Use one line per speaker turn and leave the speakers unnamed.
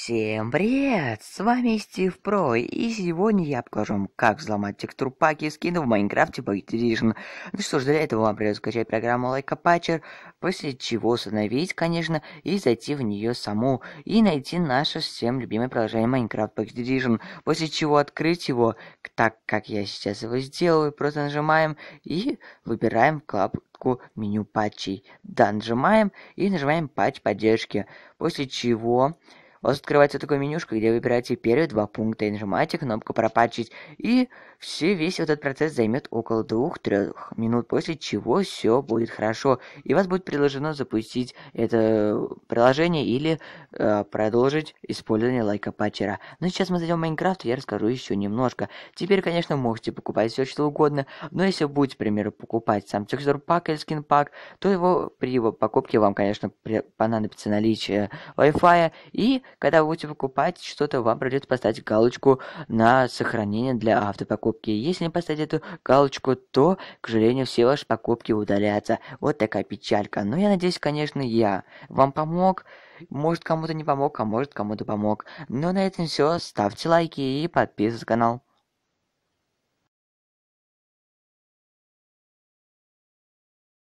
Всем привет! С вами Стив Про, и сегодня я покажу вам, как взломать текстур паки скинов в Майнкрафте Bug Edition. Ну что ж, для этого вам придется скачать программу Лайкопатчер, после чего установить, конечно, и зайти в нее саму, и найти наше всем любимое приложение Minecraft Bug Edition, после чего открыть его, так как я сейчас его сделаю, просто нажимаем и выбираем вкладку меню патчей. Да, нажимаем и нажимаем патч поддержки, после чего у вас открывается такое менюшка, где выбираете первые два пункта и нажимаете кнопку «Пропачить». И все, весь этот процесс займет около 2-3 минут, после чего все будет хорошо. И вас будет предложено запустить это приложение или э, продолжить использование лайка патчера. Но ну, сейчас мы зайдем в Майнкрафт, и я расскажу еще немножко. Теперь, конечно, можете покупать все что угодно, но если будете, к примеру, покупать сам текстур пак или скин пак, то его при его покупке вам, конечно, понадобится наличие Wi-Fi и когда вы будете покупать что-то, вам придется поставить галочку на сохранение для автопокупки. Если не поставить эту галочку, то, к сожалению, все ваши покупки удалятся. Вот такая печалька. Но я надеюсь, конечно, я вам помог. Может, кому-то не помог, а может, кому-то помог. Но ну, на этом все. Ставьте лайки и подписывайтесь на канал.